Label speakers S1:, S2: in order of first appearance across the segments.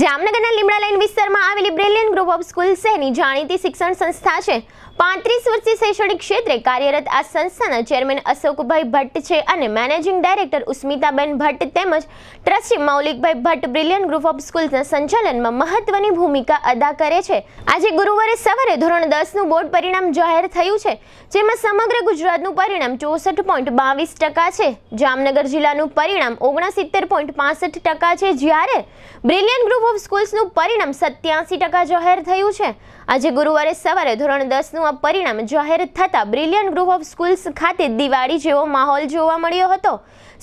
S1: જામનગરના લીમડા લાઈન વિસ્તારમાં આવેલી બ્રિલિયન ગ્રુપ ઓફ સ્કૂલ શહેરની જાણીતી શિક્ષણ સંસ્થા છે પાંત્રીસ વર્ષથી શૈક્ષણિક ક્ષેત્રે કાર્યરત આ સંસ્થાના ચેરમેન અશોકભાઈ ભટ્ટ છે અને મેનેજિંગ ડાયરેક્ટર ઉસ્મિતાબેન ભટ્ટ તેમજ trustee Maulikbhai Bhatt Brilliant group of સ્કૂલ્સના સંચાલનમાં મહત્વની ભૂમિકા અદા કરે છે આજે ગુરુવારે સવારે ધોરણ દસનું બોર્ડ પરિણામ જાહેર થયું છે જેમાં સમગ્ર ગુજરાતનું પરિણામ ચોસઠ પોઈન્ટ બાવીસ ટકા છે જામનગર જિલ્લાનું પરિણામ ઓગણસિત્તેર પોઈન્ટ પાસઠ ટકા છે જ્યારે બ્રિલિયન ગ્રુપ રિઝર્વ ઓફ સ્કૂલ્સનું પરિણામ સત્યાસી ટકા જાહેર થયું છે આજે ગુરુવારે સવારે ધોરણ દસનું આ પરિણામ જાહેર થતાં બ્રિલિયન ગ્રુપ ઓફ સ્કૂલ્સ ખાતે દિવાળી જેવો માહોલ જોવા મળ્યો હતો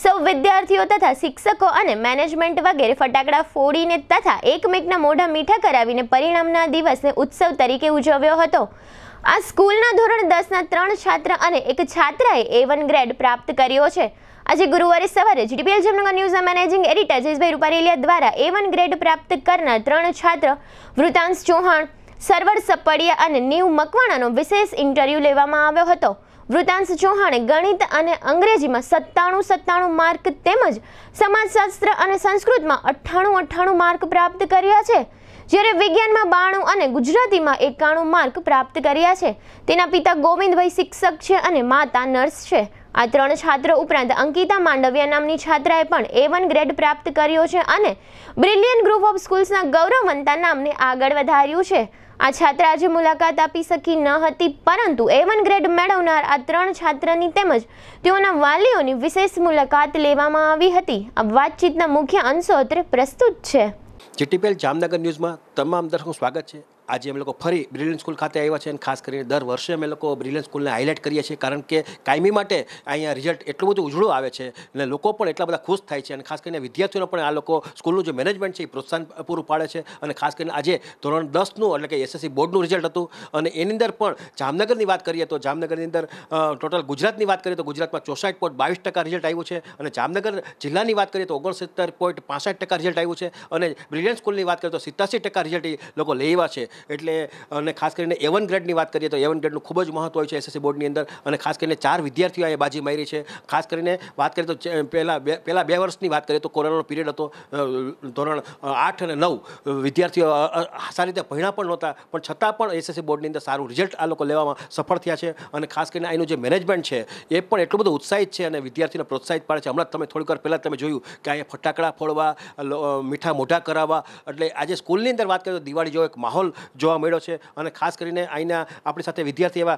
S1: સૌ વિદ્યાર્થીઓ તથા શિક્ષકો અને મેનેજમેન્ટ વગેરે ફટાકડા ફોડીને તથા એકમેકના મોઢા મીઠા કરાવીને પરિણામના દિવસને ઉત્સવ તરીકે ઉજવ્યો હતો આ સ્કૂલના ધોરણ દસના ત્રણ છાત્ર અને એક છાત્રાએ એ વન ગ્રેડ પ્રાપ્ત કર્યો છે આજે ગુરુવારે સવારે GTPL Jamnagar news managing editor Jayeshbhai Ruparelia દ્વારા એ ગ્રેડ પ્રાપ્ત કરનાર ત્રણ છાત્ર વૃતાંશ ચૌહાણ સરવર સપડિયા અને નીવ મકવાણાનો વિશેષ ઇન્ટરવ્યુ લેવામાં આવ્યો હતો વૃતાંશ ચૌહાણે ગણિત અને અંગ્રેજીમાં સત્તાણું સત્તાણું માર્ક તેમજ સમાજશાસ્ત્ર અને સંસ્કૃતમાં અઠ્ઠાણું અઠ્ઠાણું માર્ક પ્રાપ્ત કર્યા છે જ્યારે વિજ્ઞાનમાં બાણું અને ગુજરાતીમાં એકાણું માર્ક પ્રાપ્ત કર્યા છે તેના પિતા ગોવિંદભાઈ શિક્ષક છે અને માતા નર્સ છે આ ત્રણ છાત્ર ઉપરાંત અંકિતા માંડવિયા નામની છાત્રાએ પણ એ વન ગ્રેડ પ્રાપ્ત કર્યો છે અને બ્રિલિયન ગ્રુપ ઓફ સ્કૂલ્સના ગૌરવવંતા નામને આગળ વધાર્યું છે આ છાત્ર આજે મુલાકાત આપી શકી ન હતી પરંતુ એ વન ગ્રેડ મેળવનાર આ ત્રણ છાત્રની તેમજ તેઓના વાલીઓની વિશેષ મુલાકાત લેવામાં આવી હતી આ વાતચીતના મુખ્ય અંશો અત્રે પ્રસ્તુત છે
S2: જીટીપીએલ જામનગર ન્યૂઝમાં તમામ દર્શકો સ્વાગત છે આજે અમે લોકો ફરી બ્રિલિયન્ટ સ્કૂલ ખાતે આવ્યા છે અને ખાસ કરીને દર વર્ષે અમે લોકો બ્રિલિયન્ટ સ્કૂલને હાઇલાઇટ કરીએ છીએ કારણ કે કાયમી માટે અહીંયા રિઝલ્ટ એટલું બધું ઉજળું આવે છે અને લોકો પણ એટલા બધા ખુશ થાય છે અને ખાસ કરીને વિદ્યાર્થીઓને પણ આ લોકો સ્કૂલનું જે મેનેજમેન્ટ છે એ પ્રોત્સાહન પૂરું પાડે છે અને ખાસ કરીને આજે ધોરણ દસનું એટલે કે એસએસસી બોર્ડનું રિઝલ્ટ હતું અને એની અંદર પણ જામનગરની વાત કરીએ તો જામનગરની અંદર ટોટલ ગુજરાતની વાત કરીએ તો ગુજરાતમાં ચોસઠ પોઈન્ટ બાવીસ ટકા રિઝલ્ટ આવ્યું છે અને જામનગર જિલ્લાની વાત કરીએ તો ઓગણસિત્તેર પોઈન્ટ પાસઠ ટકા રિઝલ્ટ આવ્યું છે અને બ્રિલિયન્ટ સ્કૂલની વાત કરીએ તો સિત્તાસી ટકા રિઝલ્ટ લોકો લેવા છે એટલે અને ખાસ કરીને એવન ગ્રેડની વાત કરીએ તો એવન ગ્રેડનું ખૂબ જ મહત્વ હોય છે એસએસસી બોર્ડની અંદર અને ખાસ કરીને ચાર વિદ્યાર્થીઓએ બાજી મારી છે ખાસ કરીને વાત કરીએ તો પહેલાં બે પહેલાં બે વર્ષની વાત કરીએ તો કોરોનાનો પિરિયડ હતો ધોરણ આઠ અને નવ વિદ્યાર્થીઓ સારી રીતે ભણ્યા પણ નહોતા પણ છતાં પણ એસએસસી બોર્ડની અંદર સારું રિઝલ્ટ આ લોકો લેવામાં સફળ થયા છે અને ખાસ કરીને આનું જે મેનેજમેન્ટ છે એ પણ એટલું બધું ઉત્સાહિત છે અને વિદ્યાર્થીઓને પ્રોત્સાહિત પાડે છે હમણાં તમે થોડીક વાર પહેલાં તમે જોયું કે અહીંયા ફટાકડા ફોડવા મીઠા મોઢા કરાવવા એટલે આજે સ્કૂલની અંદર વાત કરીએ તો દિવાળી જેવો એક માહોલ જોવા મળ્યો છે અને ખાસ કરીને અહીંના આપણી સાથે વિદ્યાર્થી એવા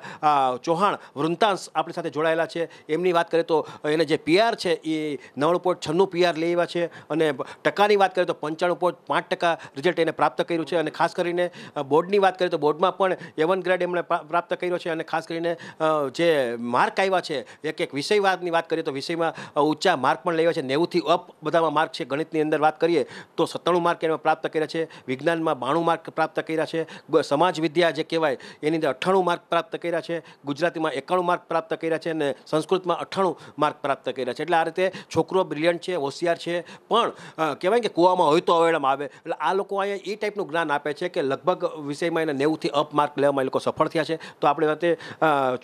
S2: ચૌહાણ વૃંતાંશ આપણી સાથે જોડાયેલા છે એમની વાત કરીએ તો એને જે પીઆર છે એ નવ્વાણું પોઈન્ટ છન્નું પીઆર લઈ આવ્યા છે અને ટકાની વાત કરીએ તો પંચાણું પોઈન્ટ પાંચ ટકા રિઝલ્ટ એને પ્રાપ્ત કર્યું છે અને ખાસ કરીને બોર્ડની વાત કરીએ તો બોર્ડમાં પણ એવન ગ્રેડ એમણે પ્રાપ્ત કર્યો છે અને ખાસ કરીને જે માર્ક આવ્યા છે એક એક વિષયવાદની વાત કરીએ તો વિષયમાં ઊંચા માર્ક પણ લેવા છે નેવુંથી અપ બધામાં માર્ક છે ગણિતની અંદર વાત કરીએ તો સત્તાણું માર્ક એમાં પ્રાપ્ત કર્યા છે વિજ્ઞાનમાં બાણું માર્ક પ્રાપ્ત કર્યા છે છે સમાજ વિદ્યા જે કહેવાય એની અંદર અઠ્ઠાણું માર્ક પ્રાપ્ત કર્યા છે ગુજરાતીમાં એકાણું માર્ક પ્રાપ્ત કર્યા છે અને સંસ્કૃતમાં અઠ્ઠાણું માર્ક પ્રાપ્ત કર્યા છે એટલે આ રીતે છોકરો બ્રિલિયન્ટ છે હોશિયાર છે પણ કહેવાય કે કૂવામાં હોય તો અવેડમાં આવે એટલે આ લોકો અહીંયા એ ટાઈપનું જ્ઞાન આપે છે કે લગભગ વિષયમાં એને નેવુંથી અપ માર્ક લેવામાં એ લોકો સફળ થયા છે તો આપણે સાથે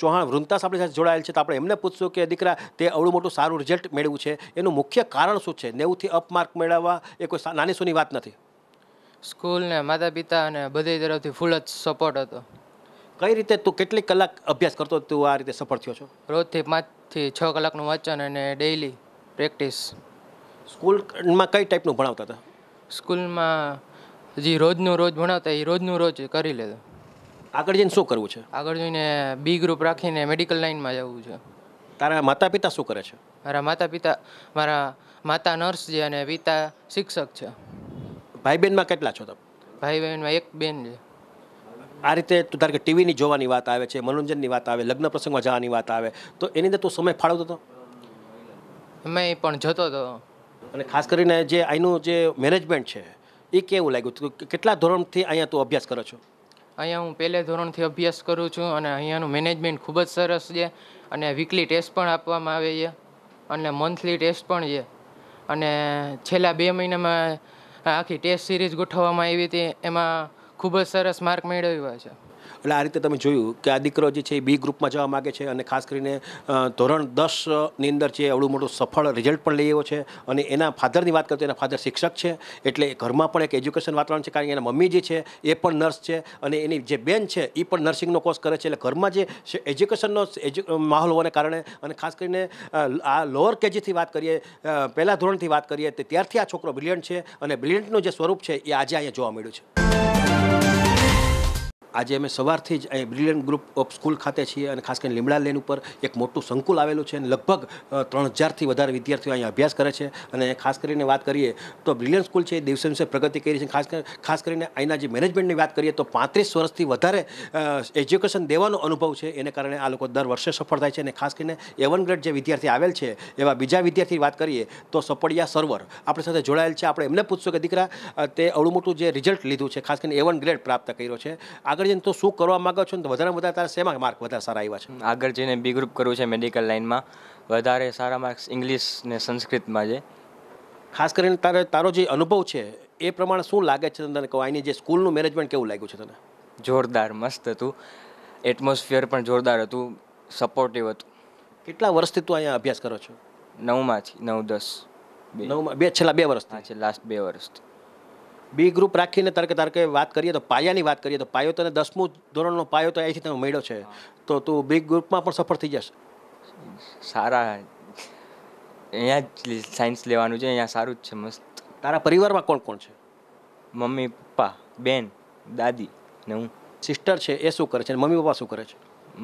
S2: ચૌહાણ વૃંતાસ આપણી સાથે જોડાયેલ છે તો આપણે એમને પૂછશું કે દીકરા તે અવળું મોટું સારું રિઝલ્ટ મેળવ્યું છે એનું મુખ્ય કારણ શું છે નેવુંથી અપ માર્ક મેળવવા એ કોઈ નાની સોની વાત નથી
S3: સ્કૂલ માતા પિતા અને બધી તરફથી ફૂલ જ સપોર્ટ હતો
S2: કઈ રીતે તું કેટલી કલાક અભ્યાસ કરતો તું આ રીતે સફળ થયો છો
S3: રોજથી પાંચથી છ કલાકનું વાંચન અને ડેઈલી પ્રેક્ટિસ સ્કૂલમાં કઈ ટાઈપનું ભણાવતા હતા સ્કૂલમાં જે રોજનું રોજ ભણાવતા એ રોજનું રોજ કરી લેતો આગળ જઈને શું કરવું છે આગળ જઈને બી ગ્રુપ રાખીને મેડિકલ લાઇનમાં જવું છે તારા માતા પિતા શું કરે છે મારા માતા પિતા મારા માતા નર્સ છે અને પિતા શિક્ષક છે
S2: ભાઈ બહેનમાં કેટલા છો તમે
S3: ભાઈ બહેનમાં એક બેન છે
S2: આ રીતે તું ધારે કે ટીવીની જોવાની વાત આવે છે મનોરંજનની વાત આવે લગ્ન પ્રસંગમાં જવાની વાત આવે તો એની અંદર તું સમય ફાળવતો હતો
S3: મેં પણ જતો હતો
S2: અને ખાસ કરીને જે અહીંનું જે મેનેજમેન્ટ છે એ કેવું લાગ્યું તું કેટલા ધોરણથી અહીંયા તું અભ્યાસ કરો છો
S3: અહીંયા હું પહેલે ધોરણથી અભ્યાસ કરું છું અને અહીંયાનું મેનેજમેન્ટ ખૂબ જ સરસ છે અને વીકલી ટેસ્ટ પણ આપવામાં આવે છે અને મંથલી ટેસ્ટ પણ છે અને છેલ્લા બે મહિનામાં આખી ટેસ્ટ સિરીઝ ગોઠવવામાં આવી હતી એમાં ખૂબ જ સરસ માર્ક મેળવ્યા છે
S2: એટલે આ રીતે તમે જોયું કે આ દીકરો જે છે એ બી ગ્રુપમાં જવા માગે છે અને ખાસ કરીને ધોરણ દસની અંદર જે એવડું મોટું સફળ રિઝલ્ટ પણ લઈ આવ્યો છે અને એના ફાધરની વાત કરતો એના ફાધર શિક્ષક છે એટલે ઘરમાં પણ એક એજ્યુકેશન વાતાવરણ છે કારણ કે એના મમ્મી જે છે એ પણ નર્સ છે અને એની જે બેન છે એ પણ નર્સિંગનો કોર્સ કરે છે એટલે ઘરમાં જે એજ્યુકેશનનો એજ્યુ માહોલ હોવાને કારણે અને ખાસ કરીને આ લોઅર કેજીથી વાત કરીએ પહેલાં ધોરણથી વાત કરીએ તે ત્યારથી આ છોકરો બ્રિલિયન્ટ છે અને બ્રિલિયન્ટનું જે સ્વરૂપ છે એ આજે અહીંયા જોવા મળ્યું છે આજે અમે સવારથી જ અહીં બ્રિલિયન્ટ ગ્રુપ ઓફ સ્કૂલ ખાતે છીએ અને ખાસ કરીને લીમડા લેન ઉપર એક મોટું સંકુલ આવેલું છે અને લગભગ ત્રણ હજારથી વધારે વિદ્યાર્થીઓ અહીંયા અભ્યાસ કરે છે અને ખાસ કરીને વાત કરીએ તો બ્રિલિયન્ટ સ્કૂલ છે એ દિવસે દિવસે પ્રગતિ કરી છે ખાસ ખાસ કરીને અહીંના જે મેનેજમેન્ટની વાત કરીએ તો પાંત્રીસ વર્ષથી વધારે એજ્યુકેશન દેવાનો અનુભવ છે એને કારણે આ લોકો દર વર્ષે સફળ થાય છે અને ખાસ કરીને એવન ગ્રેડ જે વિદ્યાર્થી આવેલ છે એવા બીજા વિદ્યાર્થી વાત કરીએ તો સપડિયા સર્વર આપણી સાથે જોડાયેલ છે આપણે એમને પૂછશું કે દીકરા તે અવળું મોટું જે રિઝલ્ટ લીધું છે ખાસ કરીને એવન ગ્રેડ પ્રાપ્ત કર્યો છે આગળ કરી છે શું કરવા માગો છો ને વધારે વધારે તારા
S4: શેમાં માર્ક વધારે સારા આવ્યા છે આગળ જઈને બી ગ્રુપ કરવું છે મેડિકલ લાઇનમાં વધારે સારા માર્ક્સ ઇંગ્લિશ ને સંસ્કૃતમાં છે ખાસ કરીને તારે તારો જે અનુભવ છે એ પ્રમાણે શું લાગે છે તને કહું આની જે સ્કૂલનું મેનેજમેન્ટ કેવું લાગ્યું છે તને જોરદાર મસ્ત હતું એટમોસ્ફિયર પણ જોરદાર હતું સપોર્ટિવ હતું કેટલા વર્ષથી તું અહીંયા અભ્યાસ કરો છો નવમાંથી
S2: નવ દસ નવમાં બે છેલ્લા બે વર્ષથી છે લાસ્ટ બે વર્ષથી બી ગ્રુપ રાખીને તર્કે તર્કે વાત કરીએ તો પાયાની વાત કરીએ તો પાયો તને દસમું ધોરણનો પાયો તો અહીંથી તમે મેળ્યો છે તો તું બી ગ્રુપમાં પણ સફળ થઈ જશે સારા
S4: અહીંયા જ સાયન્સ લેવાનું છે અહીંયા સારું જ છે મસ્ત તારા પરિવારમાં કોણ કોણ છે મમ્મી પપ્પા બેન દાદી ને હું સિસ્ટર છે એ શું કરે છે મમ્મી પપ્પા શું કરે છે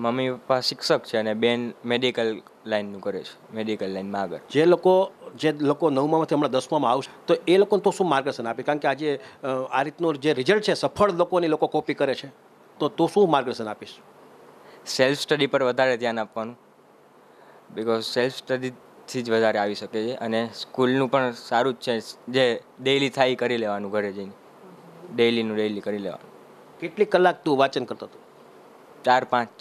S4: મમ્મી પપ્પા શિક્ષક છે અને બેન મેડિકલ લાઇનનું કરે છે મેડિકલ લાઇનમાં આગળ જે
S2: લોકો જે લોકો નવમામાંથી હમણાં દસમામાં આવશે તો એ લોકોને તો શું માર્ગદર્શન આપે કારણ કે આજે આ રીતનું જે રિઝલ્ટ છે સફળ લોકોની લોકો કોપી કરે છે તો તો શું માર્ગદર્શન આપીશ
S4: સેલ્ફ સ્ટડી પર વધારે ધ્યાન આપવાનું બિકોઝ સેલ્ફ સ્ટડીથી જ વધારે આવી શકે છે અને સ્કૂલનું પણ સારું જ છે જે ડેઈલી થાય કરી લેવાનું ઘરે જઈને
S2: ડેઈલીનું ડેઈલી કરી લેવાનું કેટલી કલાક તું વાંચન કરતો હતો ચાર પાંચ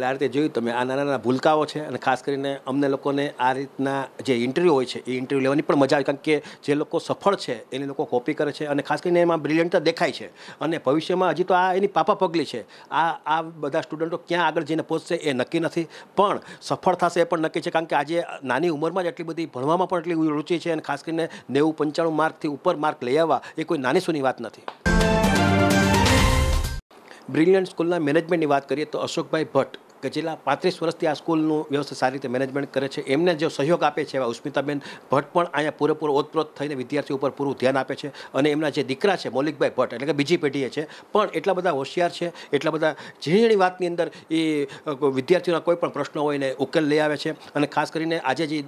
S2: એટલે આ રીતે જોયું તમે આ નાના નાના ભૂલકાઓ છે અને ખાસ કરીને અમને લોકોને આ રીતના જે ઇન્ટરવ્યૂ હોય છે એ ઇન્ટરવ્યૂ લેવાની પણ મજા આવે કારણ કે જે લોકો સફળ છે એને લોકો કોપી કરે છે અને ખાસ કરીને એમાં બ્રિલિયન્ટ દેખાય છે અને ભવિષ્યમાં હજી તો આ એની પાપા પગલી છે આ આ બધા સ્ટુડન્ટો ક્યાં આગળ જઈને પહોંચશે એ નક્કી નથી પણ સફળ થશે એ પણ નક્કી છે કારણ કે આજે નાની ઉંમરમાં જ એટલી બધી ભણવામાં પણ એટલી રુચિ છે અને ખાસ કરીને નેવું પંચાણું માર્કથી ઉપર માર્ક લઈ આવવા એ કોઈ નાની સુની વાત નથી બ્રિલિયન્ટ સ્કૂલના મેનેજમેન્ટની વાત કરીએ તો અશોકભાઈ ભટ્ટ કે છેલ્લા પાંત્રીસ વર્ષથી આ સ્કૂલનું વ્યવસ્થિત સારી રીતે મેનેજમેન્ટ કરે છે એમને જે સહયોગ આપે છે એવા ઉસ્મિતાબેન ભટ્ટ પણ અહીંયા પૂરેપૂરો ઓતપ્રોત થઈને વિદ્યાર્થીઓ ઉપર પૂરું ધ્યાન આપે છે અને એમના જે દીકરા છે મૌલિકભાઈ ભટ્ટ એટલે કે બીજી પેઢીએ છે પણ એટલા બધા હોશિયાર છે એટલા બધા ઝીણી વાતની અંદર એ વિદ્યાર્થીઓના કોઈ પણ પ્રશ્નો હોય એને ઉકેલ લઈ આવે છે અને ખાસ કરીને આજે જે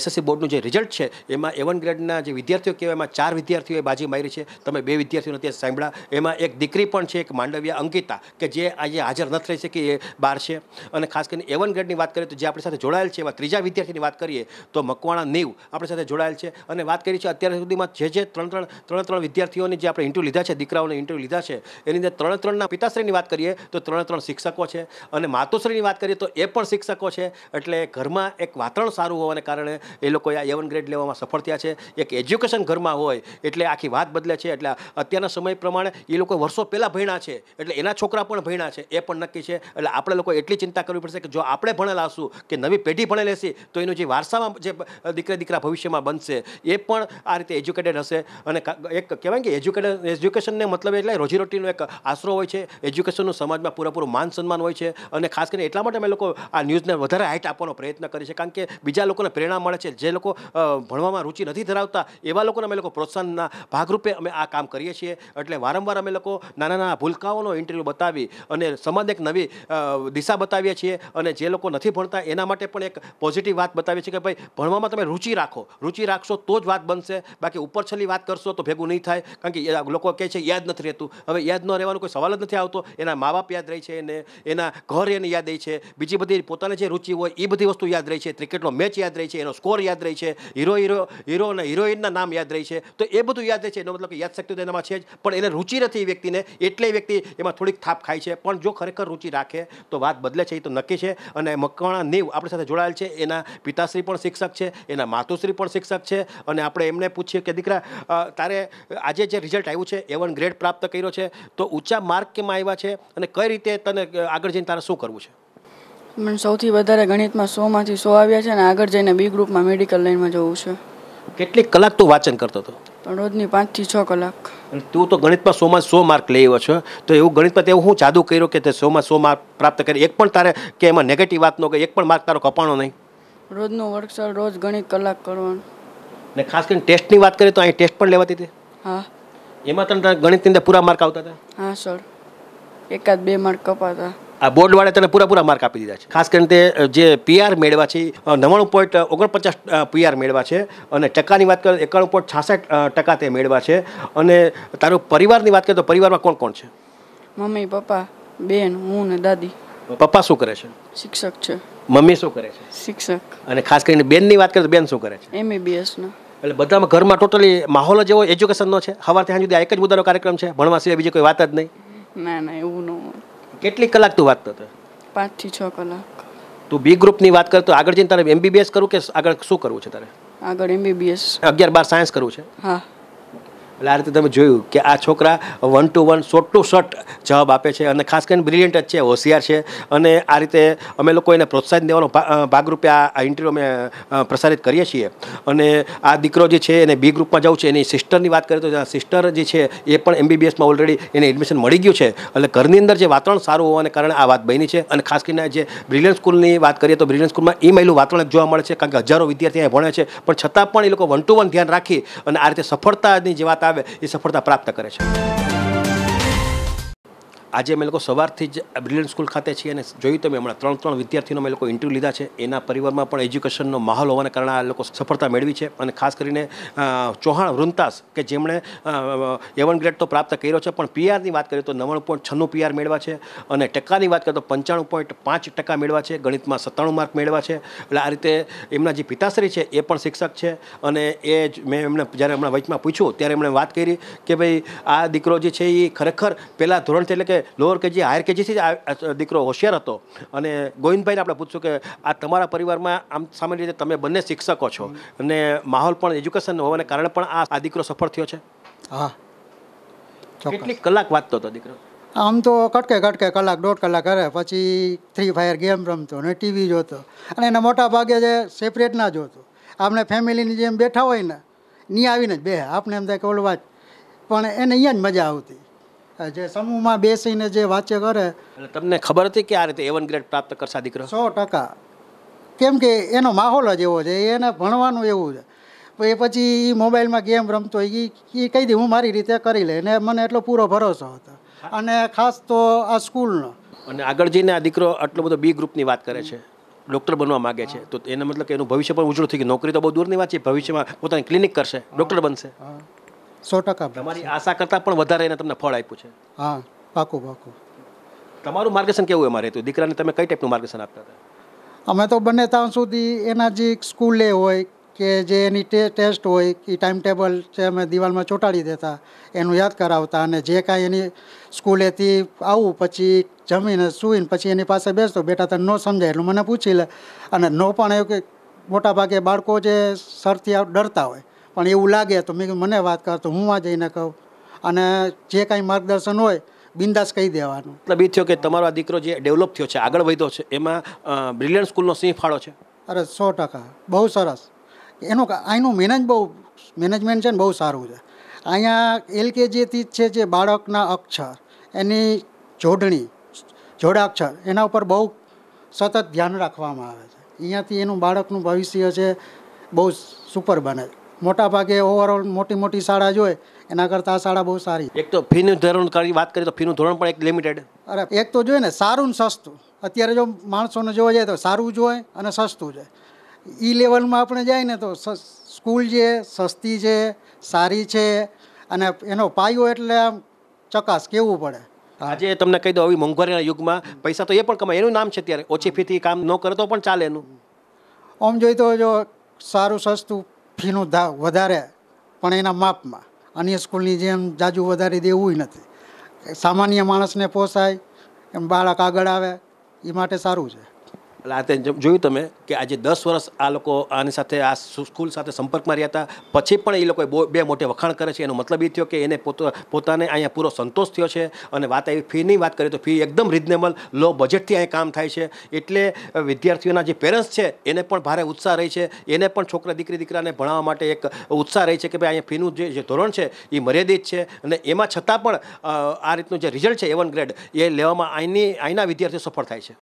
S2: એસએસસી બોર્ડનું જે રિઝલ્ટ છે એમાં એવન ગ્રેડના જે વિદ્યાર્થીઓ કહેવાય એમાં ચાર વિદ્યાર્થીઓએ બાજી મારી છે તમે બે વિદ્યાર્થીઓને ત્યાં સાંભળ્યા એમાં એક દીકરી પણ છે એક માંડવ્યા અંકિતા કે જે આજે હાજર નથી રહી શકે એ બહાર છે અને ખાસ કરીને એવન ગ્રેડની વાત કરીએ તો જે આપણી સાથે જોડાયેલ છે એવા ત્રીજા વિદ્યાર્થીની વાત કરીએ તો મકવાણા નેવ આપણી સાથે જોડાયેલ છે અને વાત કરી છે અત્યાર સુધીમાં જે જે ત્રણ ત્રણ ત્રણ ત્રણ વિદ્યાર્થીઓની જે આપણે ઇન્ટરવ્યૂ લીધા છે દીકરાઓને ઇન્ટરવ્યૂ લીધા છે એની અંદર ત્રણ ત્રણના પિતાશ્રીની વાત કરીએ તો ત્રણ ત્રણ શિક્ષકો છે અને માતુશ્રીની વાત કરીએ તો એ પણ શિક્ષકો છે એટલે ઘરમાં એક વાતાવરણ સારું હોવાને કારણે એ લોકો આ એવન ગ્રેડ લેવામાં સફળ થયા છે એક એજ્યુકેશન ઘરમાં હોય એટલે આખી વાત બદલે છે એટલે અત્યારના સમય પ્રમાણે એ લોકો વર્ષો પહેલાં ભણ્યા છે એટલે એના છોકરા પણ ભણ્યા છે એ પણ નક્કી છે એટલે આપણે લોકો એટલી ચિંતા કરવી પડશે કે જો આપણે ભણેલા હશું કે નવી પેઢી ભણેલી હશે તો એનું જે વારસામાં જે દીકરા દીકરા ભવિષ્યમાં બનશે એ પણ આ રીતે એજ્યુકેટેડ હશે અને એક કહેવાય કે એજ્યુકેટેડ એજ્યુકેશનને મતલબ એટલે રોજીરોટીનો એક આશરો હોય છે એજ્યુકેશનનું સમાજમાં પૂરેપૂરું માન સન્માન હોય છે અને ખાસ કરીને એટલા માટે અમે લોકો આ ન્યૂઝને વધારે હાઇટ આપવાનો પ્રયત્ન કરીએ છીએ કારણ કે બીજા લોકોને પ્રેરણા મળે છે જે લોકો ભણવામાં રુચિ નથી ધરાવતા એવા લોકોને અમે લોકો પ્રોત્સાહનના ભાગરૂપે અમે આ કામ કરીએ છીએ એટલે વારંવાર અમે લોકો નાના નાના ભૂલકાઓનો ઇન્ટરવ્યૂ બતાવી અને સમાજને એક નવી દિશા બતાવી બતાવીએ છીએ અને જે લોકો નથી ભણતા એના માટે પણ એક પોઝિટિવ વાત બતાવીએ છીએ કે ભાઈ ભણવામાં તમે રુચિ રાખો રુચિ રાખશો તો જ વાત બનશે બાકી ઉપરછલી વાત કરશો તો ભેગું નહીં થાય કારણ કે લોકો કહે છે યાદ નથી રહેતું હવે યાદ ન રહેવાનો કોઈ સવાલ જ નથી આવતો એના મા બાપ યાદ રહે છે એને એના ઘર એને યાદ રહે છે બીજી બધી પોતાને જે રુચિ હોય એ બધી વસ્તુ યાદ રહી છે ક્રિકેટનો મેચ યાદ રહી છે એનો સ્કોર યાદ રહે છે હીરો હીરો હીરો અને હિરોઈનના નામ યાદ રહે છે તો એ બધું યાદ રહે છે એનો મતલબ કે યાદ શક્તિ એનામાં છે જ પણ એને રુચિ નથી એ વ્યક્તિને એટલે વ્યક્તિ એમાં થોડીક થાપ ખાય છે પણ જો ખરેખર રુચિ રાખે તો વાત બદલે છે એ તો નક્કી છે અને મકવાણા નીવ આપણી સાથે જોડાયેલ છે એના પિતાશ્રી પણ શિક્ષક છે એના માતુશ્રી પણ શિક્ષક છે અને આપણે એમને પૂછીએ કે દીકરા તારે આજે જે રિઝલ્ટ આવ્યું છે એવન ગ્રેડ પ્રાપ્ત કર્યો છે તો ઊંચા માર્ક કેમાં આવ્યા છે અને કઈ રીતે તને આગળ જઈને તારે શું કરવું
S5: છે મને સૌથી વધારે ગણિતમાં સોમાંથી સો આવ્યા છે અને આગળ જઈને બી ગ્રુપમાં મેડિકલ લાઈનમાં જવું છે
S2: કેટલીક કલાક તું વાંચન કરતો હતો
S5: પણ રોજની પાંચથી છ કલાક
S2: તું તો ગણિતમાં સોમાં સો માર્ક લઈ આવ્યો છો તો એવું ગણિતમાં તેવું હું જાદુ કર્યો કે તે સોમાં સો માર્ક પ્રાપ્ત કરી એક પણ તારે કે એમાં નેગેટિવ વાત વાતનો કે એક પણ માર્ક તારો કપાણો નહીં
S5: રોજનો વર્કશોપ રોજ ગણિત કલાક કરવાનો
S2: ને ખાસ કરીને ટેસ્ટની વાત કરીએ તો અહીં ટેસ્ટ પણ લેવાતી હતી હા એમાં તને ગણિતની અંદર પૂરા માર્ક આવતા હતા
S5: હા સર એકાદ બે માર્ક કપાતા
S2: આ બોર્ડવાળે તને પૂરા પૂરા માર્ક આપી દીધા છે ખાસ કરીને તે જે પીઆર મેળવ્યા છે નવ્વાણું પોઈન્ટ ઓગણપચાસ પીઆર મેળવ્યા છે અને ટકાની વાત કરીએ એકાણું પોઈન્ટ છાસઠ ટકા તે મેળવ્યા છે અને તારો પરિવારની વાત કરે તો પરિવારમાં કોણ કોણ છે
S5: મમ્મી પપ્પા બેન હું ને દાદી
S2: પપ્પા શું કરે છે શિક્ષક છે મમ્મી શું કરે છે શિક્ષક અને ખાસ કરીને બેનની વાત કરે તો બેન શું કરે છે
S5: એમબીબીએસ નો
S2: એટલે બધામાં ઘરમાં ટોટલી માહોલ જેવો એજ્યુકેશનનો છે સવારથી સાંજ સુધી એક જ મુદ્દાનો કાર્યક્રમ છે ભણવા સિવાય બીજી કોઈ વાત જ નહીં
S5: ના ના એવું ન
S2: કેટલી કલાક તું વાંચતો હતો
S5: થી છ કલાક
S2: તું બી ગ્રુપની વાત કરતો આગળ જઈને તારે એમબીબીએસ કરું કે આગળ શું કરવું છે તારે
S5: આગળ એમબીબીએસ
S2: અગિયાર બાર સાયન્સ કરવું છે હા એટલે આ રીતે તમે જોયું કે આ છોકરા વન ટુ વન સોટ ટુ શોર્ટ જવાબ આપે છે અને ખાસ કરીને બ્રિલિયન્ટ જ છે હોશિયાર છે અને આ રીતે અમે લોકો એને પ્રોત્સાહન દેવાનો ભાગરૂપે આ ઇન્ટરવ્યુ અમે પ્રસારિત કરીએ છીએ અને આ દીકરો જે છે એને બી ગ્રુપમાં જવું છે એની સિસ્ટરની વાત કરીએ તો સિસ્ટર જે છે એ પણ એમબીબીએસમાં ઓલરેડી એને એડમિશન મળી ગયું છે એટલે ઘરની અંદર જે વાતાવરણ સારું હોવાને કારણે આ વાત બની છે અને ખાસ કરીને જે બ્રિલિયન્ટ સ્કૂલની વાત કરીએ તો બ્રિલિયન્ટ સ્કૂલમાં એ મહિલું વાતાવરણ જોવા મળે છે કારણ કે હજારો વિદ્યાર્થી અહીંયા ભણે છે પણ છતાં પણ એ લોકો વન ટુ વન ધ્યાન રાખી અને આ રીતે સફળતાની જે વાત કાવ્ય એ સફળતા પ્રાપ્ત કરે છે આજે અમે લોકો સવારથી જ બ્રિલિયન્ટ સ્કૂલ ખાતે છીએ અને જોયું તમે હમણાં ત્રણ ત્રણ વિદ્યાર્થીનો અમે લોકો ઇન્ટરવ્યૂ લીધા છે એના પરિવારમાં પણ એજ્યુકેશનનો માહોલ હોવાના કારણે આ લોકો સફળતા મેળવી છે અને ખાસ કરીને ચૌહાણ વૃંતાસ કે જેમણે એવન ગ્રેડ તો પ્રાપ્ત કર્યો છે પણ પીઆરની વાત કરીએ તો નવ્વાણું પોઈન્ટ છન્નું પીઆર મેળવા છે અને ટકાની વાત કરીએ તો પંચાણું પોઈન્ટ પાંચ ટકા મેળવા છે ગણિતમાં સત્તાણું માર્ક મેળવા છે એટલે આ રીતે એમના જે પિતાશ્રી છે એ પણ શિક્ષક છે અને એ જ મેં એમને જ્યારે હમણાં વચમાં પૂછ્યું ત્યારે એમણે વાત કરી કે ભાઈ આ દીકરો જે છે એ ખરેખર પહેલાં ધોરણથી એટલે કે લોઅર કેજી હાયર કેજીથી જ દીકરો હોશિયાર હતો અને ગોવિંદભાઈને આપણે પૂછશું કે આ તમારા પરિવારમાં આમ સામાન્ય રીતે તમે બંને શિક્ષકો છો અને માહોલ પણ એજ્યુકેશન હોવાને કારણે પણ આ દીકરો સફળ થયો છે હા કેટલી કલાક વાંચતો હતો દીકરો
S6: આમ તો કટકે કટકે કલાક દોઢ કલાક કરે પછી થ્રી ફાયર ગેમ રમતો અને ટીવી જોતો અને એના મોટા ભાગે જે સેપરેટ ના જોતો આપણે ફેમિલીની જેમ બેઠા હોય ને નહીં આવીને જ બે આપણે એમ થાય કે ઓલું વાત પણ એને અહીંયા જ મજા આવતી જે સમૂહમાં બેસીને જે વાંચ્ય કરે એટલે તમને
S2: ખબર હતી કે આ રીતે એવન ગ્રેડ પ્રાપ્ત કરશે દીકરો સો ટકા
S6: કેમ કે એનો માહોલ જ એવો છે એને ભણવાનું એવું છે એ પછી એ મોબાઈલમાં ગેમ રમતો એ એ કહી દે હું મારી રીતે કરી લઈ ને મને એટલો પૂરો ભરોસો હતો અને ખાસ તો આ સ્કૂલનો
S2: અને આગળ જઈને આ દીકરો આટલો બધો બી ગ્રુપની વાત કરે છે ડૉક્ટર બનવા માગે છે તો એના મતલબ કે એનું ભવિષ્ય પણ ઉજળું થઈ ગયું નોકરી તો બહુ દૂરની વાત છે ભવિષ્યમાં પોતાની ક્લિનિક કરશે ડૉક્ટર બનશે
S6: સો ટકા તમારી
S2: આશા કરતાં પણ વધારે એને તમને ફળ આપ્યું છે
S6: હા પાકું પાકું
S2: તમારું માર્ગદર્શન કેવું અમારે રહેતું દીકરાને તમે કઈ ટાઈપનું માર્ગદર્શન આપતા
S6: હતા અમે તો બને ત્યાં સુધી એના જે સ્કૂલે હોય કે જે એની ટેસ્ટ હોય એ ટાઈમ ટેબલ છે અમે દિવાલમાં ચોંટાડી દેતા એનું યાદ કરાવતા અને જે કાંઈ એની સ્કૂલેથી આવું પછી જમીને સૂઈને પછી એની પાસે બેસતો બેટા તને ન સમજાય એટલું મને પૂછી લે અને ન પણ એવું કે મોટાભાગે બાળકો જે સરથી ડરતા હોય પણ એવું લાગે તો મેં મને વાત કર તો હું આ જઈને કહું અને જે કાંઈ માર્ગદર્શન હોય બિંદાસ કહી દેવાનું
S2: મતલબ એ થયો કે તમારો આ દીકરો જે ડેવલપ થયો છે આગળ વધ્યો છે એમાં બ્રિલિયન્ટ સ્કૂલનો સિંહ ફાળો છે
S6: અરે સો ટકા બહુ સરસ એનું અહીંનું મેનેજ બહુ મેનેજમેન્ટ છે ને બહુ સારું છે અહીંયા એલકેજીથી જ છે જે બાળકના અક્ષર એની જોડણી જોડાક્ષર એના ઉપર બહુ સતત ધ્યાન રાખવામાં આવે છે અહીંયાથી એનું બાળકનું ભવિષ્ય છે બહુ સુપર બને છે મોટા ભાગે ઓવરઓલ મોટી મોટી શાળા જોઈએ એના કરતાં આ શાળા બહુ સારી
S2: એક તો ફીનું ધોરણ વાત કરીએ તો ફીનું ધોરણ પણ એક લિમિટેડ
S6: અરે એક તો જોઈએ ને સારું ને સસ્તું અત્યારે જો માણસોને જોવા જાય તો સારું જોઈએ અને સસ્તું જોઈએ ઈ લેવલમાં આપણે જાય ને તો સ્કૂલ છે સસ્તી છે સારી છે અને એનો પાયો એટલે આમ ચકાસ કેવું પડે
S2: આજે તમને કહી દઉં આવી મોંઘવારીના યુગમાં પૈસા તો એ પણ કમાય એનું નામ છે અત્યારે ઓછી ફીથી કામ ન કરે તો પણ ચાલે એનું
S6: આમ જોઈ તો જો સારું સસ્તું ફીનું ધા વધારે પણ એના માપમાં અન્ય સ્કૂલની જેમ જાજુ વધારી દેવું નથી સામાન્ય માણસને પોસાય એમ બાળક આગળ આવે એ માટે સારું છે
S2: આતે જોયું તમે કે આજે દસ વર્ષ આ લોકો આની સાથે આ સ્કૂલ સાથે સંપર્કમાં રહ્યા હતા પછી પણ એ લોકોએ બે મોટે વખાણ કરે છે એનો મતલબ એ થયો કે એને પોત પોતાને અહીંયા પૂરો સંતોષ થયો છે અને વાત એવી ફીની વાત કરીએ તો ફી એકદમ રિઝનેબલ લો બજેટથી અહીં કામ થાય છે એટલે વિદ્યાર્થીઓના જે પેરેન્ટ્સ છે એને પણ ભારે ઉત્સાહ રહે છે એને પણ છોકરા દીકરી દીકરાને ભણાવવા માટે એક ઉત્સાહ રહે છે કે ભાઈ અહીંયા ફીનું જે ધોરણ છે એ મર્યાદિત છે અને એમાં છતાં પણ આ રીતનું જે રિઝલ્ટ છે એવન ગ્રેડ એ લેવામાં અહીંની અહીંના વિદ્યાર્થીઓ સફળ થાય છે